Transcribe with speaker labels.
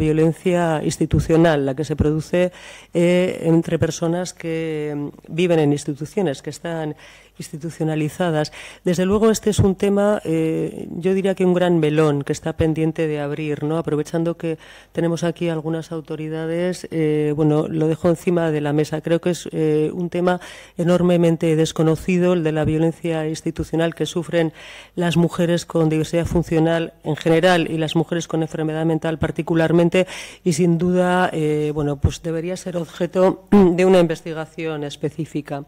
Speaker 1: violencia institucional, la que se produce eh, entre personas que mm, viven en instituciones, que están institucionalizadas. Desde luego, este es un tema, eh, yo diría que un gran melón que está pendiente de abrir, ¿no? Aprovechando que tenemos aquí algunas autoridades, eh, bueno, lo dejo encima de la mesa. Creo que es un tema enormemente desconocido, el de la violencia institucional que sufren las mujeres con diversidad funcional en general y las mujeres con enfermedad mental particularmente y sin duda, eh, bueno, pues debería ser objeto de una
Speaker 2: investigación específica.